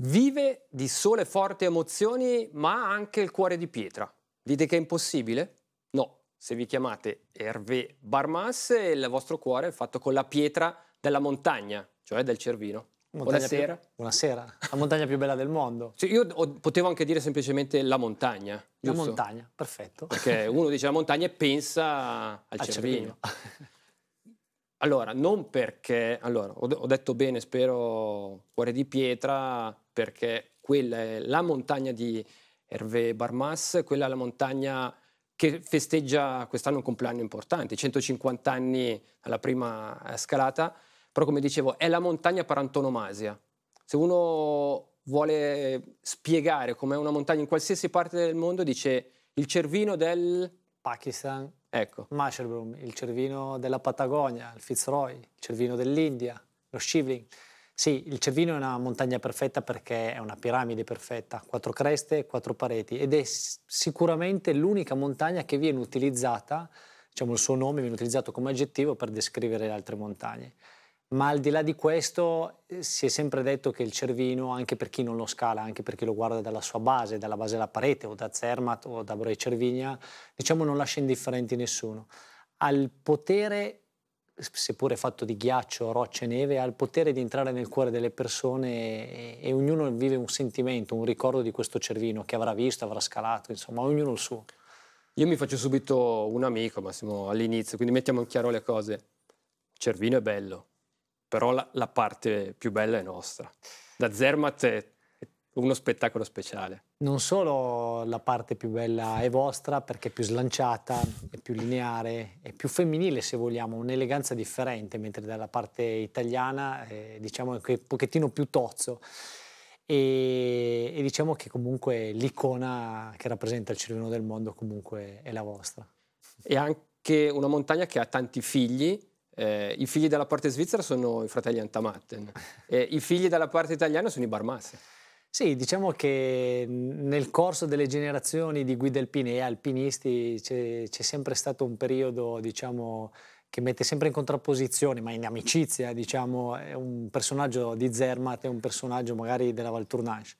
Vive di sole forti emozioni, ma ha anche il cuore di pietra. Dite che è impossibile? No, se vi chiamate Hervé Barmas, il vostro cuore è fatto con la pietra della montagna, cioè del Cervino. Montagna buonasera. Più, buonasera, la montagna più bella del mondo. Cioè, io ho, potevo anche dire semplicemente la montagna. Giusto? La montagna, perfetto. Perché uno dice la montagna e pensa al, al cervino. cervino. Allora, non perché, allora, ho detto bene, spero, cuore di pietra, perché quella è la montagna di Hervé Barmas, quella è la montagna che festeggia quest'anno un compleanno importante, 150 anni alla prima scalata, però come dicevo è la montagna per antonomasia. Se uno vuole spiegare com'è una montagna in qualsiasi parte del mondo, dice il cervino del Pakistan, Ecco. Mushroom, il cervino della Patagonia, il Fitzroy, il cervino dell'India, lo Shivling. Sì, il cervino è una montagna perfetta perché è una piramide perfetta, quattro creste e quattro pareti ed è sicuramente l'unica montagna che viene utilizzata, diciamo il suo nome viene utilizzato come aggettivo per descrivere le altre montagne ma al di là di questo eh, si è sempre detto che il Cervino, anche per chi non lo scala, anche per chi lo guarda dalla sua base, dalla base della parete o da Zermatt o da Broi Cervigna, diciamo non lascia indifferenti nessuno. Al potere, seppure fatto di ghiaccio, roccia e neve, ha il potere di entrare nel cuore delle persone e, e ognuno vive un sentimento, un ricordo di questo Cervino che avrà visto, avrà scalato, insomma, ognuno il suo. Io mi faccio subito un amico, ma siamo all'inizio, quindi mettiamo in chiaro le cose. Cervino è bello, però la, la parte più bella è nostra. Da Zermatt è uno spettacolo speciale. Non solo la parte più bella è vostra perché è più slanciata, è più lineare, è più femminile se vogliamo, un'eleganza differente, mentre dalla parte italiana eh, diciamo è un pochettino più tozzo. E, e, diciamo che comunque l'icona che rappresenta il cervino del mondo comunque è la vostra. È anche una montagna che ha tanti figli eh, I figli dalla parte svizzera sono i fratelli Antamatten, eh, i figli dalla parte italiana sono i Barmassi. Sì, diciamo che nel corso delle generazioni di guide alpine e alpinisti c'è, c'è sempre stato un periodo, diciamo, che mette sempre in contrapposizione, ma in amicizia, diciamo, un personaggio di Zermatt e un personaggio magari della Valtournage.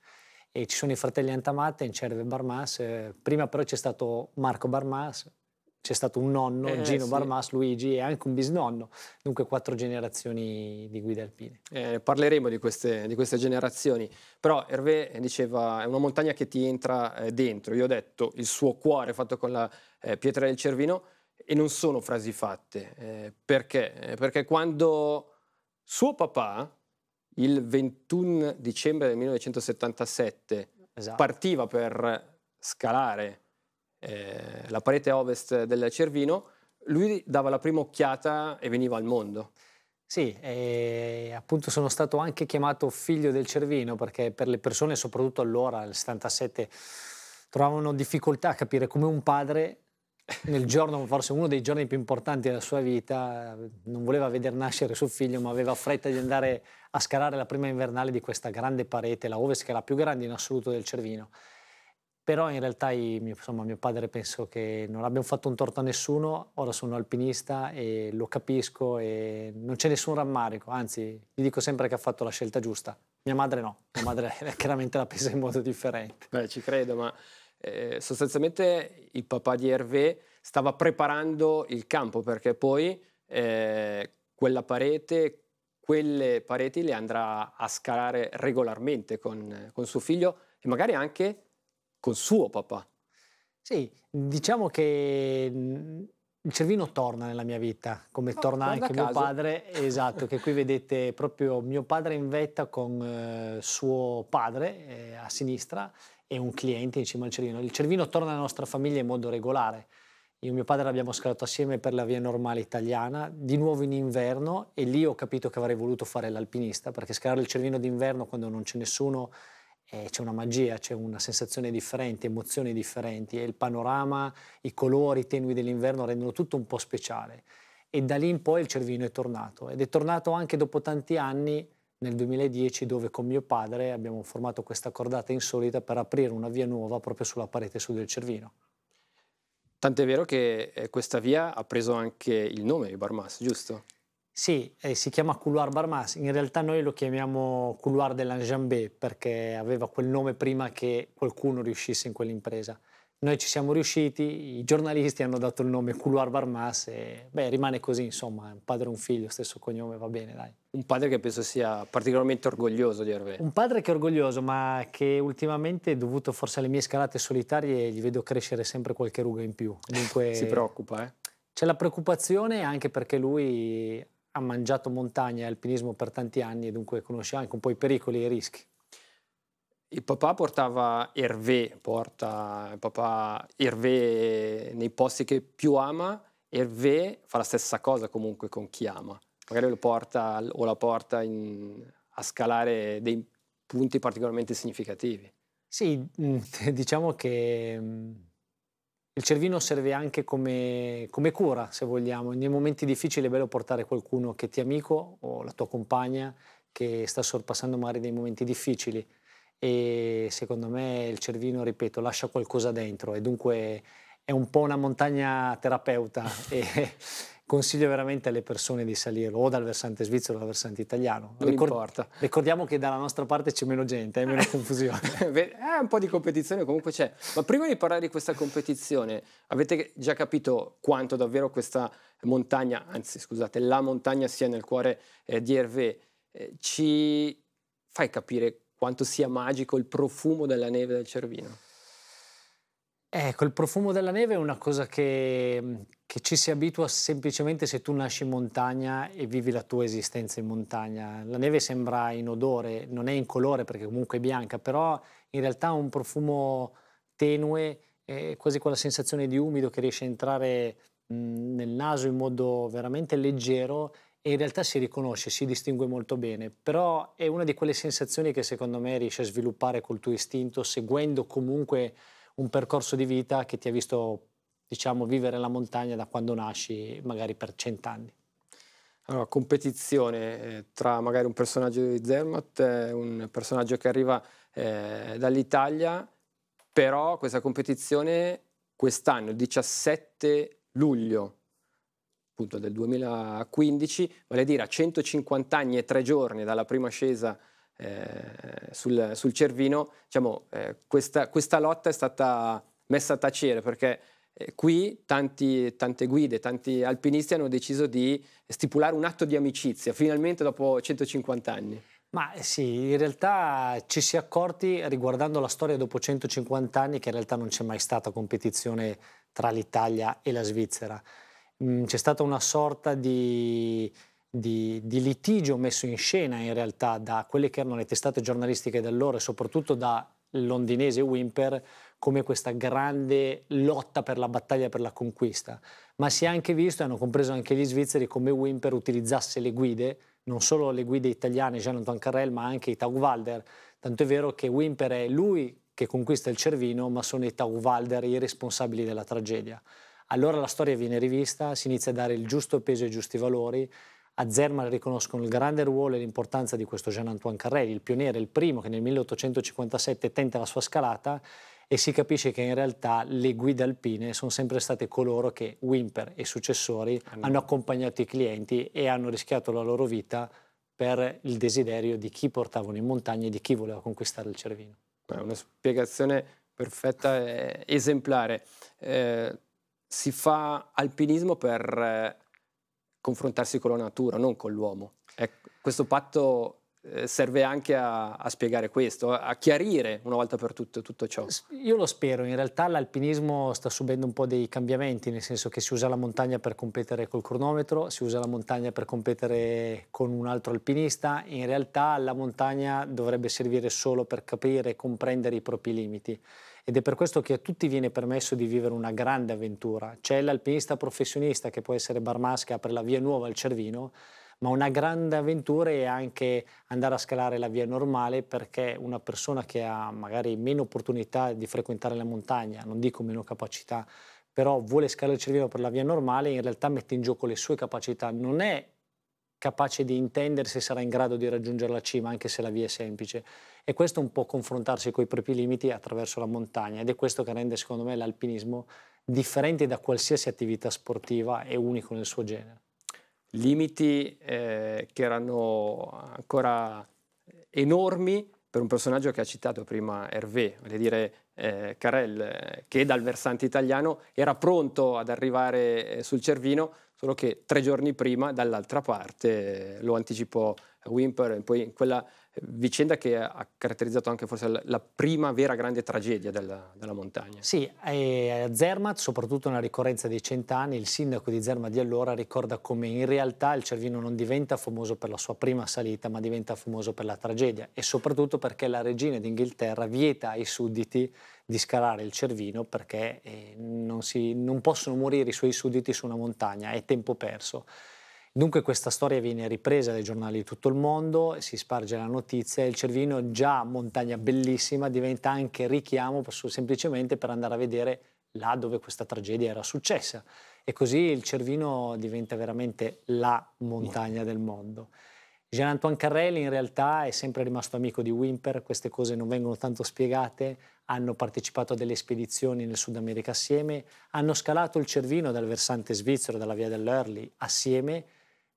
E ci sono i fratelli Antamatten, Cerve Barmas, eh, prima però c'è stato Marco Barmas, c'è stato un nonno, eh, Gino sì. Barmas, Luigi e anche un bisnonno, dunque quattro generazioni di guide alpine. Eh, parleremo di queste, di queste, generazioni, però Hervé diceva è una montagna che ti entra eh, dentro, io ho detto il suo cuore fatto con la eh, pietra del cervino e non sono frasi fatte, eh, perché? Eh, perché quando suo papà, il 21 dicembre del 1977, esatto. partiva per scalare eh, la parete ovest del Cervino, lui dava la prima occhiata e veniva al mondo. Sì, appunto sono stato anche chiamato figlio del Cervino perché per le persone, soprattutto allora, nel 77, trovavano difficoltà a capire come un padre nel giorno, forse uno dei giorni più importanti della sua vita, non voleva vedere nascere suo figlio, ma aveva fretta di andare a scalare la prima invernale di questa grande parete, la Ovest, che è la più grande in assoluto del Cervino però in realtà insomma, mio padre penso che non abbia fatto un torto a nessuno, ora sono alpinista e lo capisco e non c'è nessun rammarico, anzi gli dico sempre che ha fatto la scelta giusta. Mia madre no, mia madre chiaramente la pensa in modo differente. Beh, ci credo, ma eh, sostanzialmente il papà di Hervé stava preparando il campo perché poi eh, quella parete, quelle pareti le andrà a scalare regolarmente con, con suo figlio e magari anche con suo papà. Sì, diciamo che mm, il Cervino torna nella mia vita, come oh, torna anche mio padre, esatto, che qui vedete proprio mio padre in vetta con eh, suo padre eh, a sinistra e un cliente in cima al Cervino. Il Cervino torna nella nostra famiglia in modo regolare. Io e mio padre l'abbiamo scalato assieme per la via normale italiana, di nuovo in inverno e lì ho capito che avrei voluto fare l'alpinista, perché scalare il Cervino d'inverno quando non c'è nessuno eh, c'è una magia, c'è una sensazione differente, emozioni differenti e il panorama, i colori tenui dell'inverno rendono tutto un po' speciale. E da lì in poi il Cervino è tornato ed è tornato anche dopo tanti anni nel 2010 dove con mio padre abbiamo formato questa cordata insolita per aprire una via nuova proprio sulla parete sud del Cervino. Tant'è vero che eh, questa via ha preso anche il nome di Barmas, giusto? Sì, eh, si chiama Couloir Barmas, in realtà noi lo chiamiamo Couloir de l'Anjambé perché aveva quel nome prima che qualcuno riuscisse in quell'impresa. Noi ci siamo riusciti, i giornalisti hanno dato il nome Couloir Barmas e beh, rimane così, insomma, un padre e un figlio, stesso cognome, va bene, dai. Un padre che penso sia particolarmente orgoglioso di Hervé. Un padre che è orgoglioso, ma che ultimamente, dovuto forse alle mie scalate solitarie, gli vedo crescere sempre qualche ruga in più. Dunque, si preoccupa, eh? C'è la preoccupazione anche perché lui ha mangiato montagna e alpinismo per tanti anni e dunque conosce anche un po' i pericoli e i rischi. Il papà portava Hervé, porta il papà Hervé nei posti che più ama, Hervé fa la stessa cosa comunque con chi ama. Magari lo porta o la porta in, a scalare dei punti particolarmente significativi. Sì, diciamo che mm, il Cervino serve anche come, come, cura, se vogliamo. Nei momenti difficili è bello portare qualcuno che ti è amico o la tua compagna che sta sorpassando magari dei momenti difficili. E secondo me il Cervino, ripeto, lascia qualcosa dentro e dunque è un po' una montagna terapeuta e consiglio veramente alle persone di salirlo o dal versante svizzero o dal versante italiano. Non Ricord- importa. Ricordiamo che dalla nostra parte c'è meno gente, è meno eh. confusione. eh, un po' di competizione comunque c'è. Ma prima di parlare di questa competizione, avete già capito quanto davvero questa montagna, anzi scusate, la montagna sia nel cuore eh, di Hervé. Eh, ci fai capire quanto sia magico il profumo della neve del Cervino? Ecco, il profumo della neve è una cosa che, che, ci si abitua semplicemente se tu nasci in montagna e vivi la tua esistenza in montagna. La neve sembra in odore, non è in colore perché comunque è bianca, però in realtà ha un profumo tenue, eh, quasi quella sensazione di umido che riesce a entrare nel naso in modo veramente leggero e in realtà si riconosce, si distingue molto bene, però è una di quelle sensazioni che secondo me riesci a sviluppare col tuo istinto seguendo comunque un percorso di vita che ti ha visto diciamo, vivere la montagna da quando nasci, magari per cent'anni? Allora, competizione eh, tra magari un personaggio di Zermatt, un personaggio che arriva eh, dall'Italia, però questa competizione quest'anno, il 17 luglio appunto del 2015, vale a dire a 150 anni e tre giorni dalla prima scesa eh, sul, sul, Cervino, diciamo, eh, questa, questa, lotta è stata messa a tacere perché eh, qui tanti, tante guide, tanti alpinisti hanno deciso di stipulare un atto di amicizia, finalmente dopo 150 anni. Ma eh, sì, in realtà ci si è accorti riguardando la storia dopo 150 anni che in realtà non c'è mai stata competizione tra l'Italia e la Svizzera. Mm, c'è stata una sorta di di, di, litigio messo in scena in realtà da quelle che erano le testate giornalistiche dell'ora e soprattutto da londinese Wimper come questa grande lotta per la battaglia per la conquista, ma si è anche visto e hanno compreso anche gli svizzeri come Wimper utilizzasse le guide, non solo le guide italiane, Jean-Antoine Carrel, ma anche i Taugwalder, tanto è vero che Wimper è lui che conquista il Cervino, ma sono i Taugwalder i responsabili della tragedia. Allora la storia viene rivista, si inizia a dare il giusto peso e i giusti valori a Zerman riconoscono il grande ruolo e l'importanza di questo Jean-Antoine Carrelli, il pioniere, il primo che nel 1857 tenta la sua scalata e si capisce che in realtà le guide alpine sono sempre state coloro che Wimper e successori hanno, hanno accompagnato i clienti e hanno rischiato la loro vita per il desiderio di chi portavano in montagna e di chi voleva conquistare il Cervino. È una spiegazione perfetta e esemplare. Eh, si fa alpinismo per eh, confrontarsi con la natura, non con l'uomo. Ecco, questo patto eh, serve anche a, a, spiegare questo, a chiarire una volta per tutte tutto ciò. Io lo spero, in realtà l'alpinismo sta subendo un po' dei cambiamenti, nel senso che si usa la montagna per competere col cronometro, si usa la montagna per competere con un altro alpinista, in realtà la montagna dovrebbe servire solo per capire e comprendere i propri limiti ed è per questo che a tutti viene permesso di vivere una grande avventura. C'è l'alpinista professionista che può essere Barmas che apre la via nuova al Cervino, ma una grande avventura è anche andare a scalare la via normale perché una persona che ha magari meno opportunità di frequentare la montagna, non dico meno capacità, però vuole scalare il cervello per la via normale, in realtà mette in gioco le sue capacità, non è capace di intendere se sarà in grado di raggiungere la cima, anche se la via è semplice. E questo è un po' confrontarsi con i propri limiti attraverso la montagna ed è questo che rende secondo me l'alpinismo differente da qualsiasi attività sportiva e unico nel suo genere limiti eh, che erano ancora enormi per un personaggio che ha citato prima Hervé, vale dire eh, Carel, che dal versante italiano era pronto ad arrivare eh, sul Cervino, solo che tre giorni prima dall'altra parte eh, lo anticipò Wimper, poi in quella vicenda che ha caratterizzato anche forse la prima vera grande tragedia della, della montagna. Sì, eh, a Zermatt, soprattutto nella ricorrenza dei cent'anni, il sindaco di Zermatt di allora ricorda come in realtà il Cervino non diventa famoso per la sua prima salita, ma diventa famoso per la tragedia e soprattutto perché la regina d'Inghilterra vieta ai sudditi di scalare il Cervino perché eh, non, si, non possono morire i suoi sudditi su una montagna, è tempo perso. Dunque questa storia viene ripresa dai giornali di tutto il mondo, si sparge la notizia e il Cervino, già montagna bellissima, diventa anche richiamo semplicemente per andare a vedere là dove questa tragedia era successa. E così il Cervino diventa veramente la montagna del mondo. Jean-Antoine Carrelli in realtà è sempre rimasto amico di Wimper, queste cose non vengono tanto spiegate, hanno partecipato a delle spedizioni nel Sud America assieme, hanno scalato il Cervino dal versante svizzero, dalla via dell'Early assieme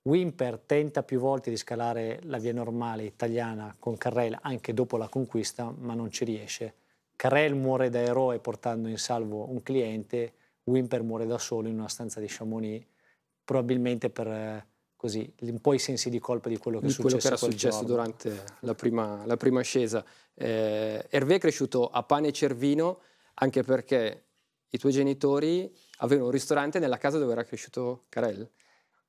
Wimper tenta più volte di scalare la via normale italiana con Carrel anche dopo la conquista, ma non ci riesce. Carrel muore da eroe portando in salvo un cliente, Wimper muore da solo in una stanza di Chamonix, probabilmente per eh, così, un po' i sensi di colpa di quello che, di quello che era successo giorno. durante la prima, la prima ascesa. Eh, Hervé è cresciuto a pane e cervino anche perché i tuoi genitori avevano un ristorante nella casa dove era cresciuto Carel.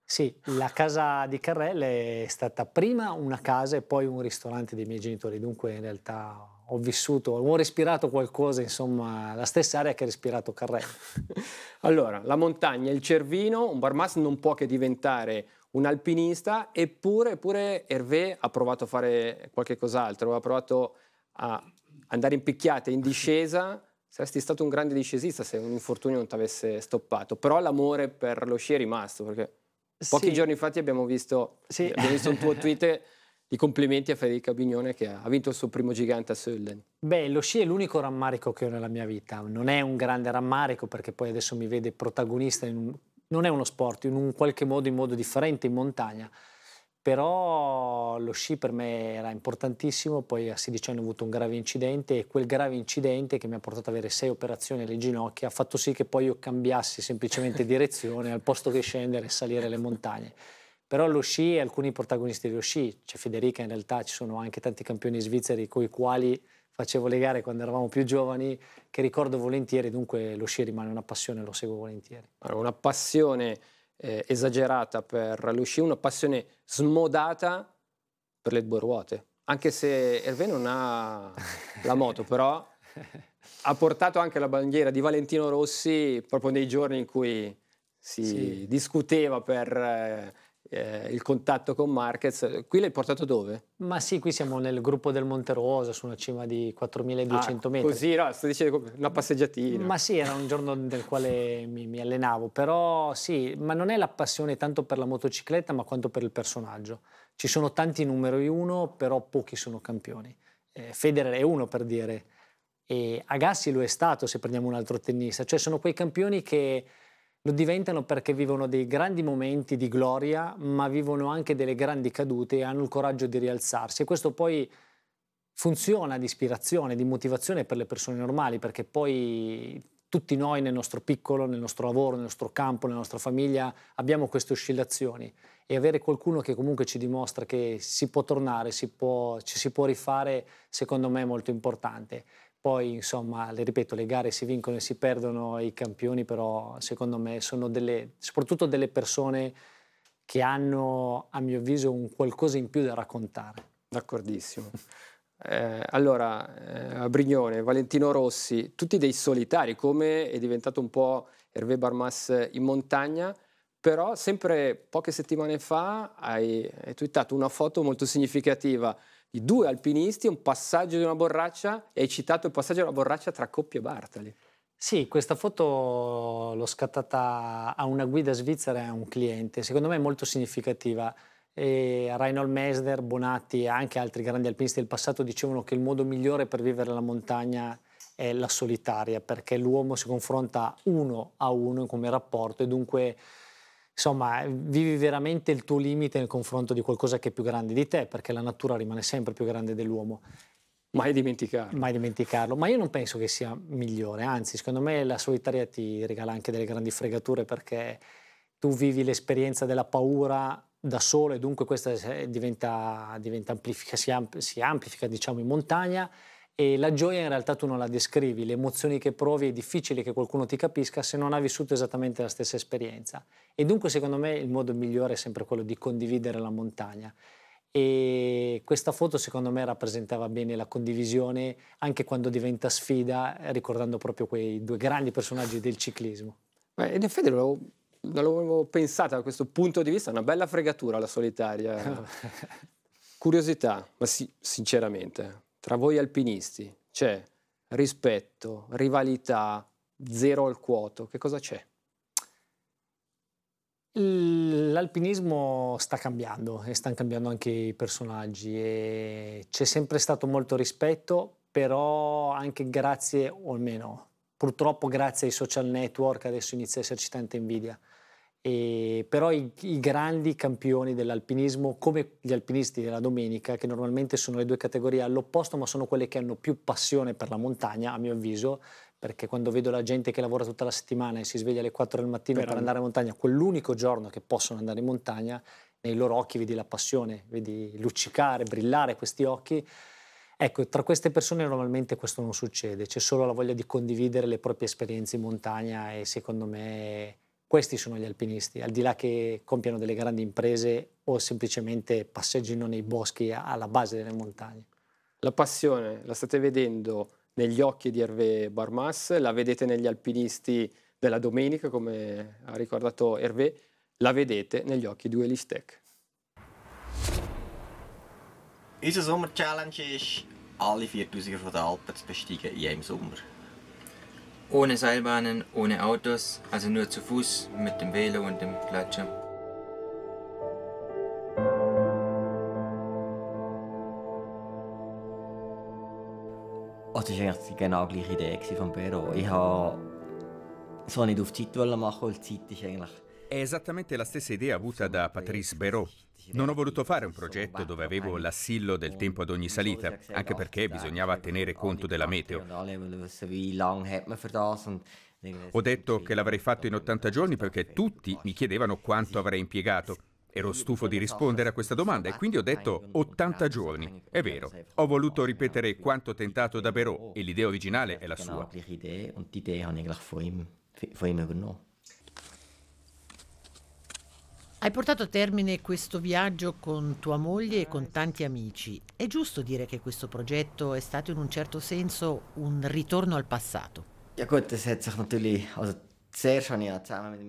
Sì, la casa di Carrelle è stata prima una casa e poi un ristorante dei miei genitori, dunque in realtà ho vissuto, ho respirato qualcosa, insomma, la stessa area che ha respirato Carrello. allora, la montagna, il Cervino, un barmas non può che diventare un alpinista, eppure, eppure Hervé ha provato a fare qualche cos'altro, ha provato a andare in picchiata, in discesa, saresti stato un grande discesista se un infortunio non ti avesse stoppato, però l'amore per lo sci è rimasto, perché Pochi sì. giorni fa ti abbiamo visto, sì. abbiamo visto un tuo tweet di complimenti a Federica Bignone che ha vinto il suo primo gigante a Sölden. Beh, lo sci è l'unico rammarico che ho nella mia vita. Non è un grande rammarico perché poi adesso mi vede protagonista in un... Non è uno sport, in un qualche modo in modo differente in montagna, però lo sci per me era importantissimo, poi a 16 anni ho avuto un grave incidente e quel grave incidente che mi ha portato ad avere sei operazioni alle ginocchia ha fatto sì che poi io cambiassi semplicemente direzione al posto che scendere e salire le montagne. Però lo sci e alcuni protagonisti dello sci, c'è Federica in realtà, ci sono anche tanti campioni svizzeri con i quali facevo le gare quando eravamo più giovani, che ricordo volentieri, dunque lo sci rimane una passione, lo seguo volentieri. una passione eh, esagerata per lo una passione smodata per le due ruote. Anche se Hervé non ha la moto, però ha portato anche la bandiera di Valentino Rossi proprio nei giorni in cui si sì. discuteva per... Eh, eh, il contatto con Marquez. Qui l'hai portato dove? Ma sì, qui siamo nel gruppo del Monte Rosa, su una cima di 4200 ah, metri. Così, no, sto dicendo una passeggiatina. Ma sì, era un giorno nel quale mi, mi allenavo, però sì, ma non è la passione tanto per la motocicletta, ma quanto per il personaggio. Ci sono tanti numeri uno, però pochi sono campioni. Eh, Federer è uno per dire, e Agassi lo è stato se prendiamo un altro tennista, cioè sono quei campioni che lo diventano perché vivono dei grandi momenti di gloria, ma vivono anche delle grandi cadute e hanno il coraggio di rialzarsi. E questo poi funziona di ispirazione, di motivazione per le persone normali, perché poi tutti noi nel nostro piccolo, nel nostro lavoro, nel nostro campo, nella nostra famiglia abbiamo queste oscillazioni e avere qualcuno che comunque ci dimostra che si può tornare, si può, ci si può rifare, secondo me è molto importante. Poi, insomma, le ripeto, le gare si vincono e si perdono i campioni, però secondo me sono delle, soprattutto delle persone che hanno, a mio avviso, un qualcosa in più da raccontare. D'accordissimo. Eh, allora, eh, Brignone, Valentino Rossi, tutti dei solitari, come è diventato un po' Hervé Barmas in montagna, però sempre poche settimane fa hai, hai twittato una foto molto significativa i due alpinisti, un passaggio di una borraccia, e hai citato il passaggio di una borraccia tra Coppi e Bartali. Sì, questa foto l'ho scattata a una guida svizzera e a un cliente, secondo me è molto significativa. E Reinhold Messner, Bonatti e anche altri grandi alpinisti del passato dicevano che il modo migliore per vivere la montagna è la solitaria, perché l'uomo si confronta uno a uno come rapporto e dunque insomma, vivi veramente il tuo limite nel confronto di qualcosa che è più grande di te, perché la natura rimane sempre più grande dell'uomo. Mai dimenticarlo. Mai dimenticarlo. Ma io non penso che sia migliore, anzi, secondo me la solitaria ti regala anche delle grandi fregature perché tu vivi l'esperienza della paura da solo e dunque questa diventa, diventa amplifica, si, amplifica diciamo in montagna e la gioia in realtà tu non la descrivi, le emozioni che provi è difficile che qualcuno ti capisca se non ha vissuto esattamente la stessa esperienza. E dunque secondo me il modo migliore è sempre quello di condividere la montagna. E questa foto secondo me rappresentava bene la condivisione anche quando diventa sfida, ricordando proprio quei due grandi personaggi del ciclismo. Beh, in effetti l'avevo non l'avevo pensata da questo punto di vista, è una bella fregatura la solitaria. Curiosità, ma sì, sinceramente, tra voi alpinisti c'è rispetto, rivalità, zero al quoto, che cosa c'è? L'alpinismo sta cambiando e stanno cambiando anche i personaggi e c'è sempre stato molto rispetto, però anche grazie, o almeno purtroppo grazie ai social network adesso inizia a esserci tanta invidia e ehm, però i, i, grandi campioni dell'alpinismo, come gli alpinisti della domenica, che normalmente sono le due categorie all'opposto, ma sono quelle che hanno più passione per la montagna, a mio avviso, perché quando vedo la gente che lavora tutta la settimana e si sveglia alle 4 del mattino per, per andare in montagna, quell'unico giorno che possono andare in montagna, nei loro occhi vedi la passione, vedi luccicare, brillare questi occhi. Ecco, tra queste persone normalmente questo non succede, c'è solo la voglia di condividere le proprie esperienze in montagna e secondo me questi sono gli alpinisti, al di là che compiano delle grandi imprese o semplicemente passeggino nei boschi alla base delle montagne. La passione la state vedendo negli occhi di Hervé Barmas, la vedete negli alpinisti della domenica, come ha ricordato Hervé, la vedete negli occhi di Willy Steck. Onze zomerchallenge is alle 4000 van de Alpen te bestijgen in één zomer. Ohne Seilbahnen, ohne Autos, also nur zu Fuß mit dem Velo und dem Gleitschirm. Oh, das war eigentlich genau die genau gleiche Idee von Büro. Ich wollte so nicht auf die Zeit machen, weil die Zeit ist eigentlich È esattamente la stessa idea avuta da Patrice Béraud. Non ho voluto fare un progetto dove avevo l'assillo del tempo ad ogni salita, anche perché bisognava tenere conto della meteo. Ho detto che l'avrei fatto in 80 giorni perché tutti mi chiedevano quanto avrei impiegato. Ero stufo di rispondere a questa domanda e quindi ho detto 80 giorni. È vero, ho voluto ripetere quanto tentato da Béraud e l'idea originale è la sua. Hai portato a termine questo viaggio con tua moglie e con tanti amici. È giusto dire che questo progetto è stato in un certo senso un ritorno al passato.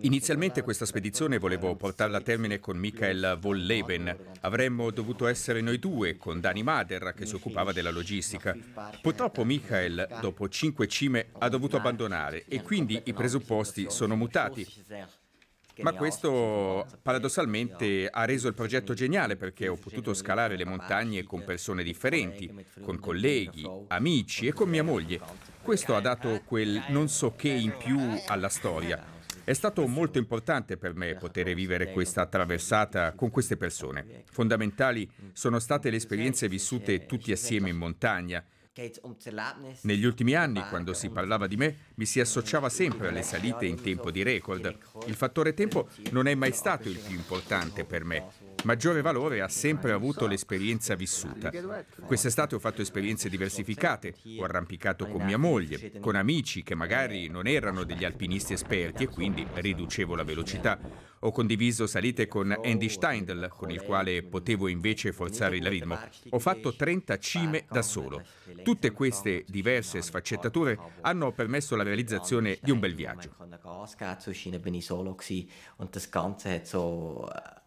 Inizialmente questa spedizione volevo portarla a termine con Michael Volleben. Avremmo dovuto essere noi due, con Dani Mader che si occupava della logistica. Purtroppo Michael, dopo cinque cime, ha dovuto abbandonare e quindi i presupposti sono mutati. Ma questo paradossalmente ha reso il progetto geniale perché ho potuto scalare le montagne con persone differenti, con colleghi, amici e con mia moglie. Questo ha dato quel non so che in più alla storia. È stato molto importante per me poter vivere questa traversata con queste persone. Fondamentali sono state le esperienze vissute tutti assieme in montagna, Um, Negli ultimi anni, quando um, si parlava di me, mi si associava sempre alle salite in tempo di record. Il fattore tempo non è mai stato il più importante per me maggiore valore ha sempre avuto l'esperienza vissuta. Quest'estate ho fatto esperienze diversificate, ho arrampicato con mia moglie, con amici che magari non erano degli alpinisti esperti e quindi riducevo la velocità. Ho condiviso salite con Andy Steindl, con il quale potevo invece forzare il ritmo. Ho fatto 30 cime da solo. Tutte queste diverse sfaccettature hanno permesso la realizzazione di un bel viaggio.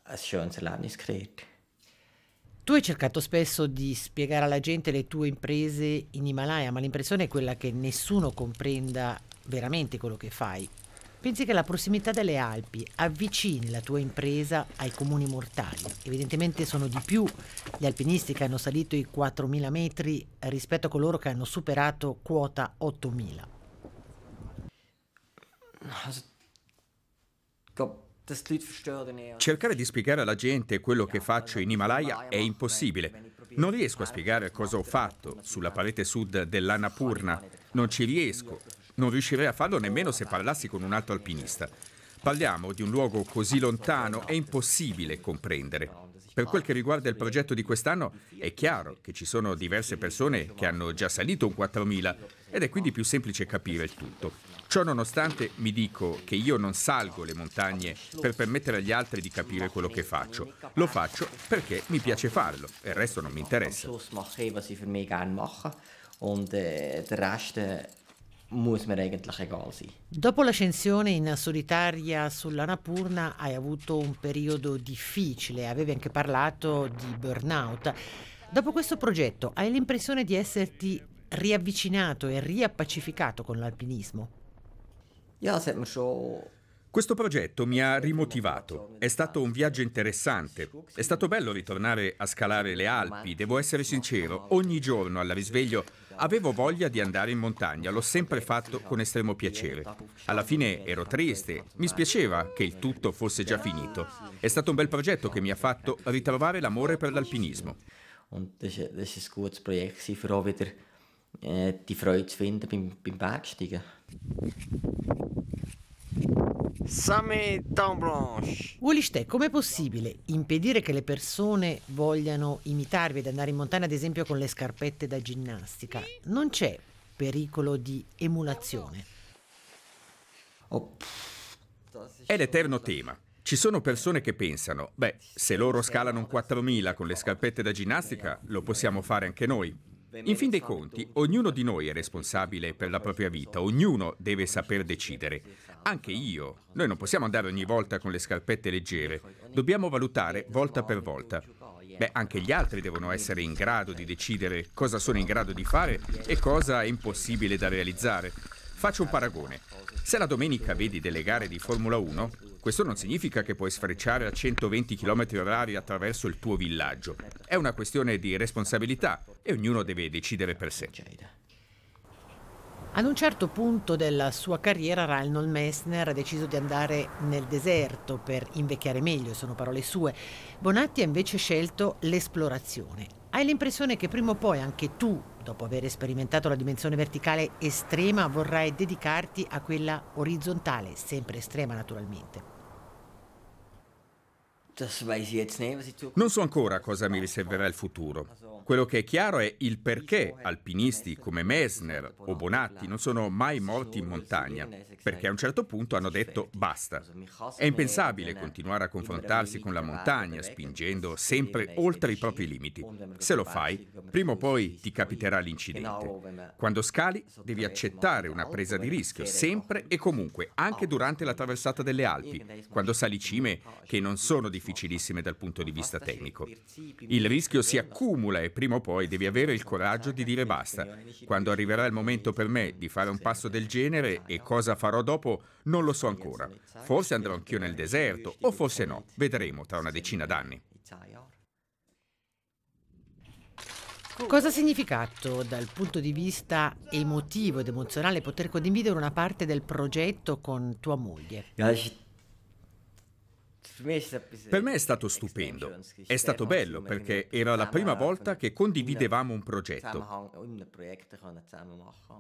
Assionsland iscritto. Tu hai cercato spesso di spiegare alla gente le tue imprese in Himalaya, ma l'impressione è quella che nessuno comprenda veramente quello che fai. Pensi che la prossimità delle Alpi avvicini la tua impresa ai comuni mortali? Evidentemente sono di più gli alpinisti che hanno salito i 4.000 metri rispetto a coloro che hanno superato quota 8.000. Cercare di spiegare alla gente quello che faccio in Himalaya è impossibile. Non riesco a spiegare cosa ho fatto sulla parete sud dell'Annapurna. Non ci riesco. Non riuscirei a farlo nemmeno se parlassi con un altro alpinista. Parliamo di un luogo così lontano, è impossibile comprendere. Per quel che riguarda il progetto di quest'anno, è chiaro che ci sono diverse persone che hanno già salito un 4.000 ed è quindi più semplice capire il tutto. Ciò nonostante mi dico che io non salgo le montagne per permettere agli altri di capire quello che faccio. Lo faccio perché mi piace farlo e il resto non mi interessa muss mir eigentlich egal sein. Dopo l'ascensione in solitaria sull'Anapurna hai avuto un periodo difficile, avevi anche parlato di burnout. Dopo questo progetto hai l'impressione di esserti riavvicinato e riappacificato con l'alpinismo? Questo progetto mi ha rimotivato, è stato un viaggio interessante, è stato bello ritornare a scalare le Alpi, devo essere sincero, ogni giorno alla risveglio Avevo voglia di andare in montagna, l'ho sempre fatto con estremo piacere. Alla fine ero triste, mi spiaceva che il tutto fosse già finito. È stato un bel progetto che mi ha fatto ritrovare l'amore per l'alpinismo. Und das war ein gutes Projekt, um la wieder äh, die Freude zu finden beim Bergsteigen. Willish, com'è possibile impedire che le persone vogliano imitarvi ed andare in montagna, ad esempio, con le scarpette da ginnastica? Non c'è pericolo di emulazione. Oh. È l'eterno tema. Ci sono persone che pensano, beh, se loro scalano un 4000 con le scarpette da ginnastica, lo possiamo fare anche noi. In fin dei conti, ognuno di noi è responsabile per la propria vita, ognuno deve saper decidere. Anche io. Noi non possiamo andare ogni volta con le scarpette leggere, dobbiamo valutare volta per volta. Beh, anche gli altri devono essere in grado di decidere cosa sono in grado di fare e cosa è impossibile da realizzare. Faccio un paragone. Se la domenica vedi delle gare di Formula 1, questo non significa che puoi sfrecciare a 120 km orari attraverso il tuo villaggio. È una questione di responsabilità e ognuno deve decidere per sé. Ad un certo punto della sua carriera Reinhold Messner ha deciso di andare nel deserto per invecchiare meglio, sono parole sue. Bonatti ha invece scelto l'esplorazione. Hai l'impressione che prima o poi anche tu, dopo aver sperimentato la dimensione verticale estrema, vorrai dedicarti a quella orizzontale, sempre estrema naturalmente. Non so ancora cosa mi riserverà il futuro. Quello che è chiaro è il perché eh, alpinisti come Messner o Bonatti non sono mai morti in montagna, perché a un certo punto hanno detto basta. È impensabile continuare a confrontarsi con la montagna spingendo sempre oltre i propri limiti. Se lo fai, prima o poi ti capiterà l'incidente. Quando scali devi accettare una presa di rischio, sempre e comunque, anche durante la traversata delle Alpi, quando sali cime che non sono difficilissime dal punto di vista tecnico. Il rischio si accumula e prima o poi devi avere il coraggio di dire basta. Quando arriverà il momento per me di fare un passo del genere e cosa farò dopo, non lo so ancora. Forse andrò anch'io nel deserto o forse no, vedremo tra una decina d'anni. Cosa ha significato dal punto di vista emotivo ed emozionale poter condividere una parte del progetto con tua moglie? Per me è stato stupendo, è stato bello perché era la prima volta che condividevamo un progetto.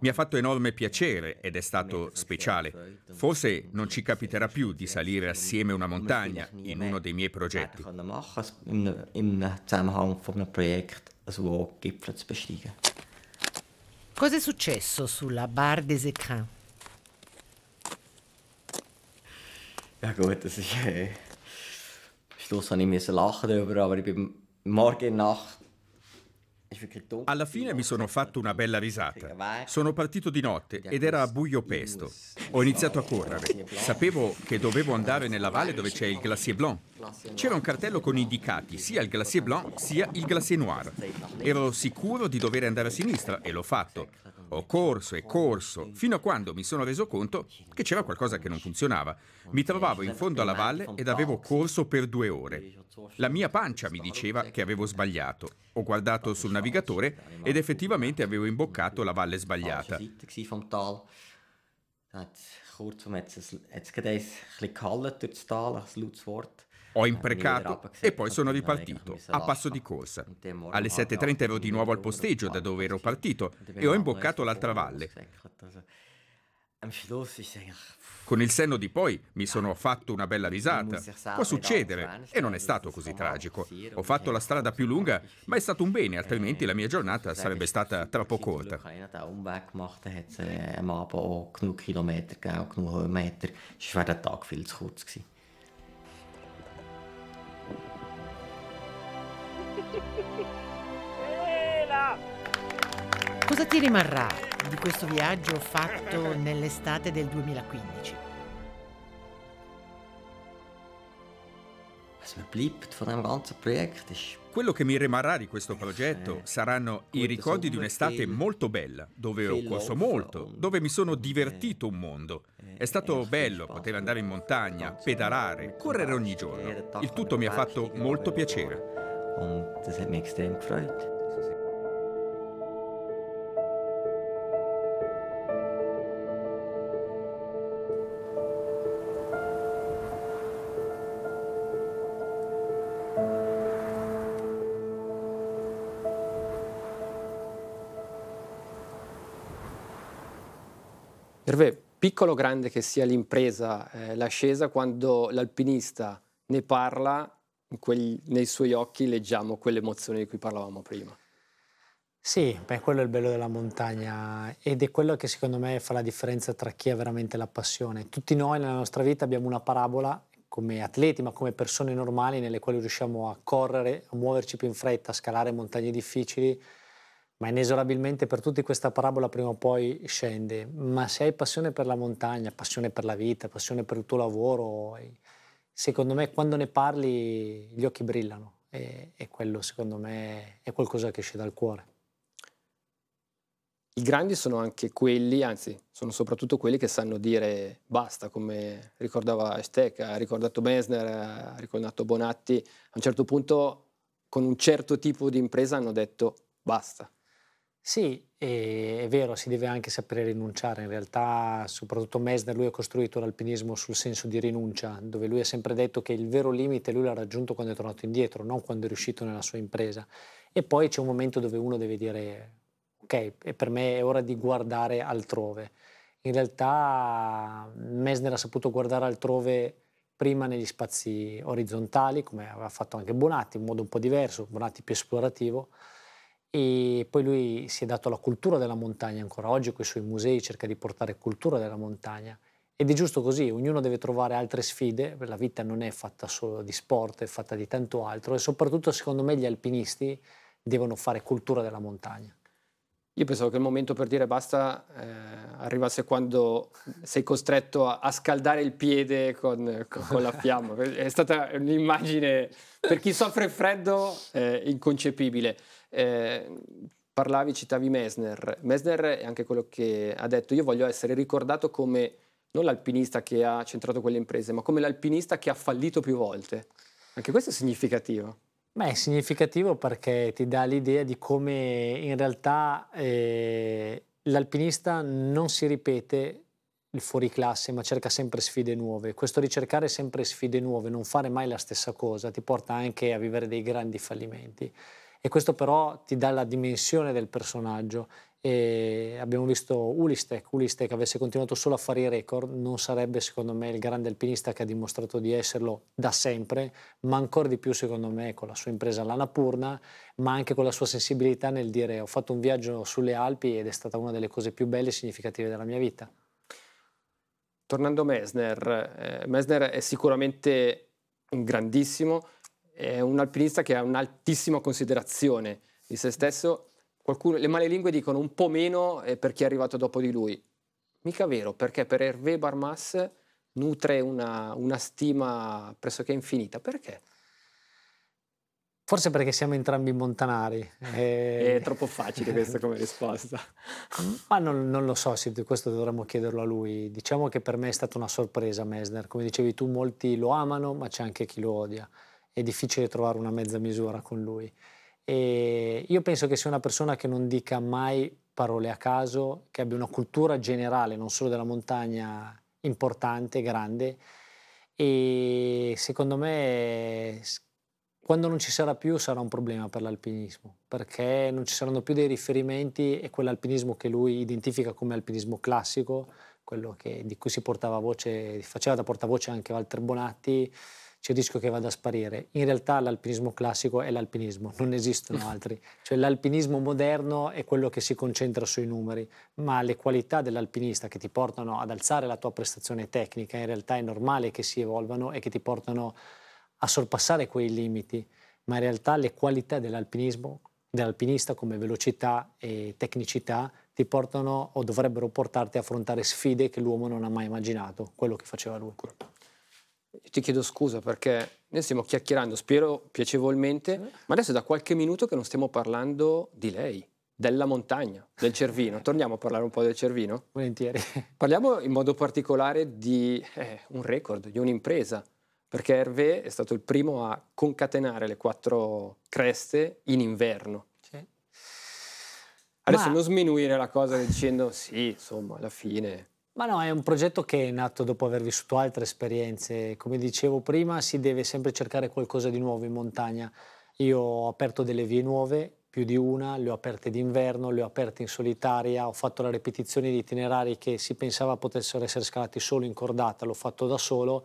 Mi ha fatto enorme piacere ed è stato speciale. Forse non ci capiterà più di salire assieme una montagna in uno dei miei certo, progetti. Cosa è successo sulla Bar des Écrins? Ja gut, das ist... Äh Schluss habe ich müssen lachen darüber, aber ich bin morgen Nacht alla fine mi sono fatto una bella risata. Sono partito di notte ed era buio pesto. Ho iniziato a correre. Sapevo che dovevo andare nella valle dove c'è il Glacier Blanc. C'era un cartello con indicati sia il Glacier Blanc sia il Glacier Noir. Ero sicuro di dover andare a sinistra e l'ho fatto. Ho corso e corso, fino a quando mi sono reso conto che c'era qualcosa che non funzionava. Mi trovavo in fondo alla valle ed avevo corso per due ore. La mia pancia mi diceva che avevo sbagliato. Ho guardato sul navigatore ed effettivamente avevo imboccato la valle sbagliata. Het gehoord van het, het is gehallen door het talen, het ho eh, imprecato e poi sono ripartito, a passo di corsa. Alle 7.30 ero di nuovo al posteggio da dove ero partito e ho imboccato l'altra valle. Ah, con il senno di poi mi ah, sono fatto una bella risata. Può succedere e non è stato così tragico. Ho fatto la strada più lunga, ma è stato un bene, eh, altrimenti la mia giornata sarebbe stata troppo corta. Am Abend auch genug Kilometer, auch genug Höhenmeter, sonst wäre der Tag viel zu kurz gewesen. Cosa ti rimarrà di questo viaggio fatto nell'estate del 2015? Quello che mi rimarrà di questo progetto eh, saranno i ricordi di un'estate molto bella, dove ho corso molto, dove mi sono eh, divertito un mondo. Eh, È stato bello poter andare in montagna, pedalare, correre ogni giorno. Il tutto mi ha fatto molto piacere. Und das hat mich extrem gefreut. Hervé, piccolo o grande che sia l'impresa, eh, l'ascesa, quando l'alpinista ne parla quegli, nei suoi occhi leggiamo quelle emozioni di cui parlavamo prima. Sì, beh, quello è il bello della montagna ed è quello che secondo me fa la differenza tra chi ha veramente la passione. Tutti noi nella nostra vita abbiamo una parabola come atleti, ma come persone normali nelle quali riusciamo a correre, a muoverci più in fretta, a scalare montagne difficili, ma inesorabilmente per tutti questa parabola prima o poi scende. Ma se hai passione per la montagna, passione per la vita, passione per il tuo lavoro, secondo me quando ne parli gli occhi brillano e, e, quello secondo me è qualcosa che esce dal cuore. I grandi sono anche quelli, anzi sono soprattutto quelli che sanno dire basta, come ricordava Hashtag, ha ricordato Messner, ha ricordato Bonatti, a un certo punto con un certo tipo di impresa hanno detto basta. Sì, e è vero, si deve anche sapere rinunciare. In realtà, soprattutto Mesner, lui ha costruito l'alpinismo sul senso di rinuncia, dove lui ha sempre detto che il vero limite lui l'ha raggiunto quando è tornato indietro, non quando è riuscito nella sua impresa. E poi c'è un momento dove uno deve dire, ok, per me è ora di guardare altrove. In realtà Mesner ha saputo guardare altrove prima negli spazi orizzontali, come aveva fatto anche Bonatti, in modo un po' diverso, Bonatti più esplorativo, e poi lui si è dato alla cultura della montagna ancora oggi con i suoi musei cerca di portare cultura della montagna ed è giusto così, ognuno deve trovare altre sfide, la vita non è fatta solo di sport, è fatta di tanto altro e soprattutto secondo me gli alpinisti devono fare cultura della montagna. Io pensavo che il momento per dire basta eh, arrivasse quando sei costretto a, a scaldare il piede con, con, con, la fiamma. È stata un'immagine per chi soffre freddo eh, inconcepibile. Eh, parlavi, citavi Messner. Messner è anche quello che ha detto io voglio essere ricordato come non l'alpinista che ha centrato quelle imprese, ma come l'alpinista che ha fallito più volte. Anche questo è significativo. Beh, è significativo perché ti dà l'idea di come in realtà eh, l'alpinista non si ripete il fuori classe, ma cerca sempre sfide nuove. Questo ricercare sempre sfide nuove, non fare mai la stessa cosa, ti porta anche a vivere dei grandi fallimenti e questo però ti dà la dimensione del personaggio. E abbiamo visto Ulistek, Ulistek avesse continuato solo a fare i record, non sarebbe secondo me il grande alpinista che ha dimostrato di esserlo da sempre, ma ancora di più secondo me con la sua impresa all'Anapurna, ma anche con la sua sensibilità nel dire ho fatto un viaggio sulle Alpi ed è stata una delle cose più belle e significative della mia vita. Tornando a Messner, eh, Messner è sicuramente un grandissimo, è un alpinista che ha un'altissima considerazione di se stesso. Qualcuno, le lingue dicono un po' meno eh, per chi è arrivato dopo di lui. Mica vero, perché per Hervé Barmas nutre una, una stima pressoché infinita. Perché? Forse perché siamo entrambi montanari. E... È eh. troppo facile questa come risposta. Ma non, non, lo so, se questo dovremmo chiederlo a lui. Diciamo che per me è stata una sorpresa Mesner. Come dicevi tu, molti lo amano, ma c'è anche chi lo odia è difficile trovare una mezza misura con lui. E io penso che sia una persona che non dica mai parole a caso, che abbia una cultura generale, non solo della montagna, importante, grande. E secondo me quando non ci sarà più sarà un problema per l'alpinismo, perché non ci saranno più dei riferimenti e quell'alpinismo che lui identifica come alpinismo classico, quello che, di cui si portava voce, faceva da portavoce anche Walter Bonatti, c'è il rischio che vada a sparire. In realtà l'alpinismo classico è l'alpinismo, non esistono altri. Cioè l'alpinismo moderno è quello che si concentra sui numeri, ma le qualità dell'alpinista che ti portano ad alzare la tua prestazione tecnica in realtà è normale che si evolvano e che ti portano a sorpassare quei limiti, ma in realtà le qualità dell'alpinismo dell'alpinista come velocità e tecnicità ti portano o dovrebbero portarti a affrontare sfide che l'uomo non ha mai immaginato, quello che faceva lui ti chiedo scusa perché noi stiamo chiacchierando, spero piacevolmente, ma adesso è da qualche minuto che non stiamo parlando di lei, della montagna, del Cervino. Torniamo a parlare un po' del Cervino? Volentieri. Parliamo in modo particolare di eh, un record, di un'impresa, perché Hervé è stato il primo a concatenare le quattro creste in inverno. Sì. Adesso ma... non sminuire la cosa dicendo sì, insomma, alla fine ma no, è un progetto che è nato dopo aver vissuto altre esperienze. Come dicevo prima, si deve sempre cercare qualcosa di nuovo in montagna. Io ho aperto delle vie nuove, più di una, le ho aperte d'inverno, le ho aperte in solitaria, ho fatto la ripetizione di itinerari che si pensava potessero essere scalati solo in cordata, l'ho fatto da solo.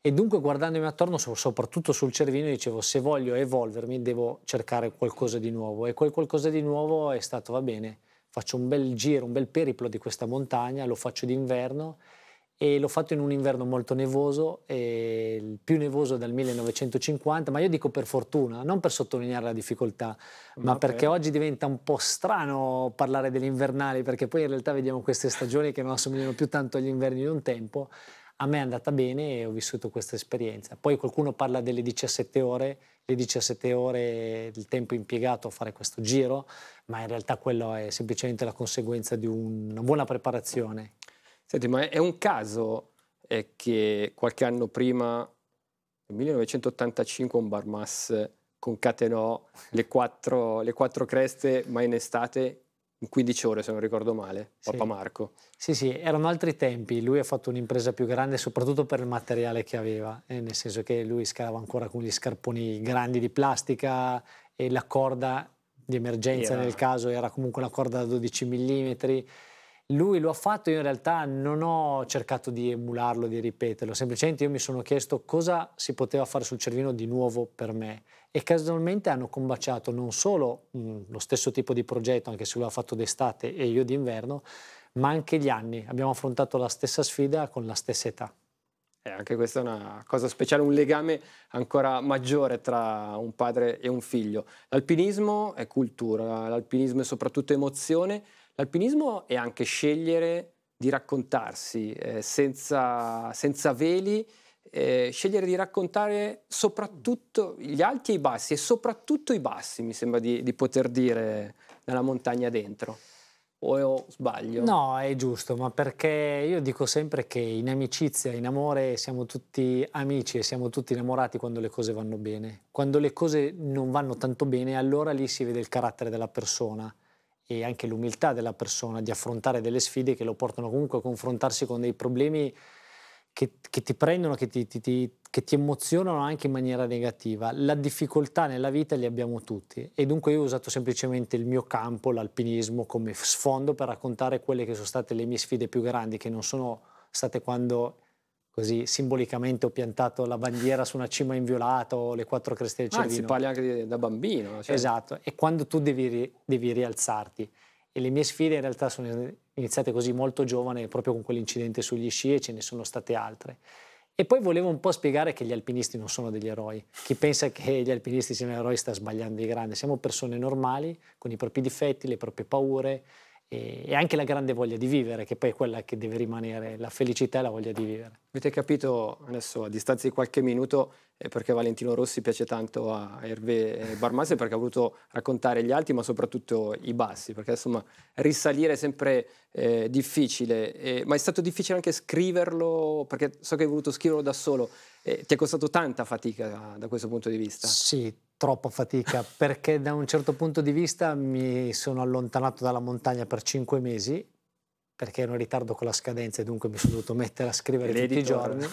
E dunque guardandomi attorno, soprattutto sul Cervino, dicevo se voglio evolvermi devo cercare qualcosa di nuovo. E quel qualcosa di nuovo è stato va bene faccio un bel giro, un bel periplo di questa montagna, lo faccio d'inverno e l'ho fatto in un inverno molto nevoso, il più nevoso dal 1950, ma io dico per fortuna, non per sottolineare la difficoltà, ma okay. perché oggi diventa un po' strano parlare degli invernali, perché poi in realtà vediamo queste stagioni che non assomigliano più tanto agli inverni di un tempo a me è andata bene e ho vissuto questa esperienza. Poi qualcuno parla delle 17 ore, le 17 ore il tempo impiegato a fare questo giro, ma in realtà quello è semplicemente la conseguenza di una buona preparazione. Senti, ma è un caso che qualche anno prima, nel 1985, un Barmas concatenò le quattro, le quattro creste, ma in estate in 15 ore, se non ricordo male, sì. Papa Marco. Sì, sì, erano altri tempi, lui ha fatto un'impresa più grande soprattutto per il materiale che aveva, eh, nel senso che lui scava ancora con gli scarponi grandi di plastica e la corda di emergenza era... nel caso era comunque una corda da 12 mm lui lo ha fatto, io in realtà non ho cercato di emularlo, di ripeterlo, semplicemente io mi sono chiesto cosa si poteva fare sul Cervino di nuovo per me e casualmente hanno combaciato non solo mh, mm, lo stesso tipo di progetto, anche se lui ha fatto d'estate e io d'inverno, ma anche gli anni. Abbiamo affrontato la stessa sfida con la stessa età. Eh, anche questa è una cosa speciale, un legame ancora maggiore tra un padre e un figlio. L'alpinismo è cultura, l'alpinismo è soprattutto emozione L'alpinismo è anche scegliere di raccontarsi eh, senza, senza, veli, eh, scegliere di raccontare soprattutto gli alti e i bassi e soprattutto i bassi, mi sembra di, di poter dire, nella montagna dentro. O sbaglio? No, è giusto, ma perché io dico sempre che in amicizia, in amore siamo tutti amici e siamo tutti innamorati quando le cose vanno bene. Quando le cose non vanno tanto bene, allora lì si vede il carattere della persona e anche l'umiltà della persona di affrontare delle sfide che lo portano comunque a confrontarsi con dei problemi che, che ti prendono, che ti, ti, ti, che ti, emozionano anche in maniera negativa. La difficoltà nella vita li abbiamo tutti e dunque io ho usato semplicemente il mio campo, l'alpinismo, come sfondo per raccontare quelle che sono state le mie sfide più grandi, che non sono state quando così simbolicamente ho piantato la bandiera su una cima inviolata o le quattro creste del ah, Cervino. si parla anche di, da bambino. Cioè. Esatto, e quando tu devi, devi rialzarti. E le mie sfide in realtà sono iniziate così molto giovane, proprio con quell'incidente sugli sci e ce ne sono state altre. E poi volevo un po' spiegare che gli alpinisti non sono degli eroi. Chi pensa che gli alpinisti siano eroi sta sbagliando di grande. Siamo persone normali, con i propri difetti, le proprie paure, e anche la grande voglia di vivere, che poi è quella che deve rimanere, la felicità e la voglia di vivere. Avete capito adesso a distanza di qualche minuto eh, perché Valentino Rossi piace tanto a Hervé eh, Barmase, perché ha voluto raccontare gli alti ma soprattutto i bassi, perché insomma risalire è sempre eh, difficile, eh, ma è stato difficile anche scriverlo, perché so che hai voluto scriverlo da solo, eh, ti è costato tanta fatica da questo punto di vista. Sì, troppa fatica perché da un certo punto di vista mi sono allontanato dalla montagna per cinque mesi perché ero in ritardo con la scadenza e dunque mi sono dovuto mettere a scrivere tutti i giorni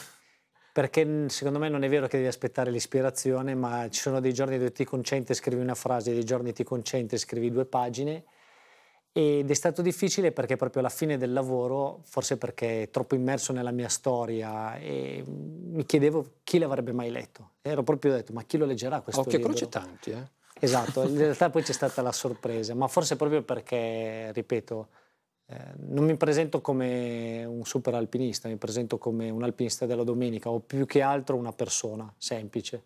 perché secondo me non è vero che devi aspettare l'ispirazione ma ci sono dei giorni dove ti concentri e scrivi una frase dei giorni ti concentri e scrivi due pagine ed è stato difficile perché proprio alla fine del lavoro, forse perché troppo immerso nella mia storia, e mi chiedevo chi l'avrebbe mai letto. Ero proprio detto, ma chi lo leggerà questo Occhio libro? Occhio croce tanti, eh? Esatto, in realtà poi c'è stata la sorpresa, ma forse proprio perché, ripeto, eh, non mi presento come un super alpinista, mi presento come un alpinista della domenica o più che altro una persona semplice.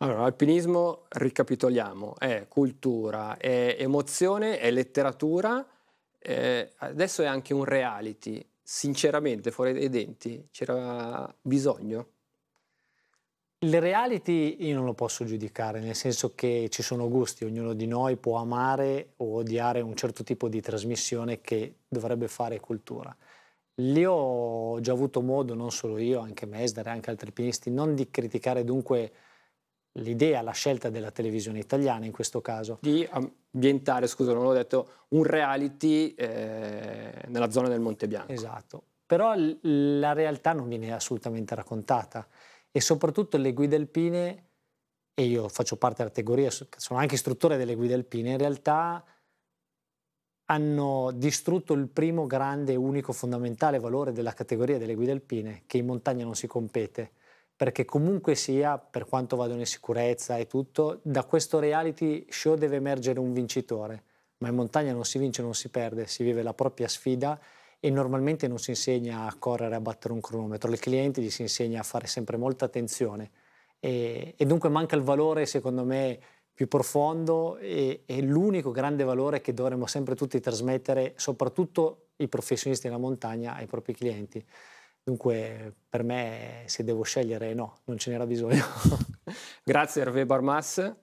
Allora, alpinismo, ricapitoliamo, è cultura, è emozione, è letteratura, eh, adesso è anche un reality. Sinceramente, fuori dai denti, c'era bisogno? Il reality io non lo posso giudicare, nel senso che ci sono gusti, ognuno di noi può amare o odiare un certo tipo di trasmissione che dovrebbe fare cultura. Lì ho già avuto modo, non solo io, anche Mesdare, anche altri alpinisti, non di criticare dunque l'idea, la scelta della televisione italiana in questo caso. Di ambientare, scusa, non l'ho detto, un reality eh, nella zona del Monte Bianco. Esatto, però l- la realtà non viene assolutamente raccontata e soprattutto le guide alpine, e io faccio parte della categoria, sono anche istruttore delle guide alpine, in realtà hanno distrutto il primo grande, unico, fondamentale valore della categoria delle guide alpine, che in montagna non si compete perché comunque sia, per quanto vadano in sicurezza e tutto, da questo reality show deve emergere un vincitore, ma in montagna non si vince, non si perde, si vive la propria sfida e normalmente non si insegna a correre, a battere un cronometro, al cliente gli si insegna a fare sempre molta attenzione e, e dunque manca il valore, secondo me, più profondo e, e l'unico grande valore che dovremmo sempre tutti trasmettere, soprattutto i professionisti della montagna, ai propri clienti. Dunque, per me, se devo scegliere, no, non ce n'era bisogno. Grazie Hervé Barmas.